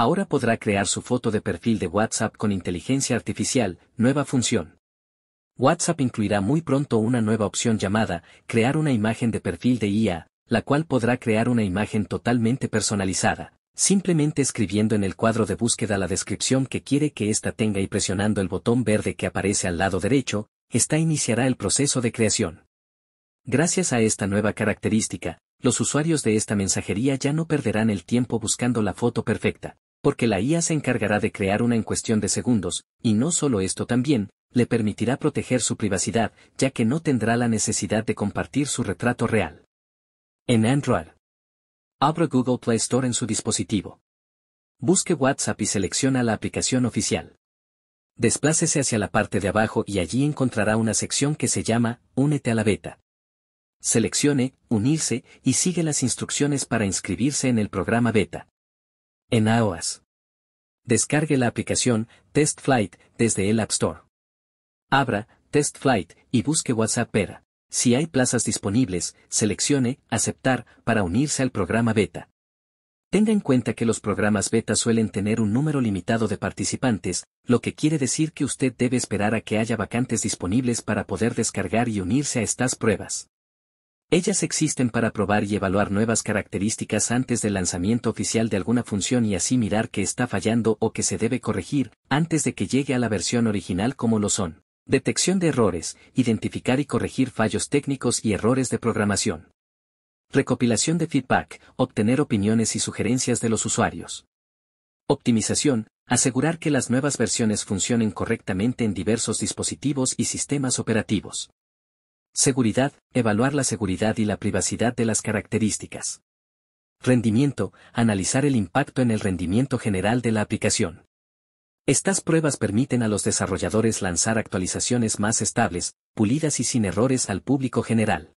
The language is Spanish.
Ahora podrá crear su foto de perfil de WhatsApp con inteligencia artificial, nueva función. WhatsApp incluirá muy pronto una nueva opción llamada Crear una imagen de perfil de IA, la cual podrá crear una imagen totalmente personalizada, simplemente escribiendo en el cuadro de búsqueda la descripción que quiere que ésta tenga y presionando el botón verde que aparece al lado derecho, ésta iniciará el proceso de creación. Gracias a esta nueva característica, los usuarios de esta mensajería ya no perderán el tiempo buscando la foto perfecta, porque la IA se encargará de crear una en cuestión de segundos, y no solo esto también, le permitirá proteger su privacidad, ya que no tendrá la necesidad de compartir su retrato real. En Android. Abra Google Play Store en su dispositivo. Busque WhatsApp y selecciona la aplicación oficial. Desplácese hacia la parte de abajo y allí encontrará una sección que se llama Únete a la beta. Seleccione Unirse y sigue las instrucciones para inscribirse en el programa beta en iOS. Descargue la aplicación Test Flight desde el App Store. Abra Test Flight y busque WhatsApp Pera. Si hay plazas disponibles, seleccione Aceptar para unirse al programa beta. Tenga en cuenta que los programas beta suelen tener un número limitado de participantes, lo que quiere decir que usted debe esperar a que haya vacantes disponibles para poder descargar y unirse a estas pruebas. Ellas existen para probar y evaluar nuevas características antes del lanzamiento oficial de alguna función y así mirar que está fallando o que se debe corregir, antes de que llegue a la versión original como lo son. Detección de errores, identificar y corregir fallos técnicos y errores de programación. Recopilación de feedback, obtener opiniones y sugerencias de los usuarios. Optimización, asegurar que las nuevas versiones funcionen correctamente en diversos dispositivos y sistemas operativos. Seguridad, evaluar la seguridad y la privacidad de las características. Rendimiento, analizar el impacto en el rendimiento general de la aplicación. Estas pruebas permiten a los desarrolladores lanzar actualizaciones más estables, pulidas y sin errores al público general.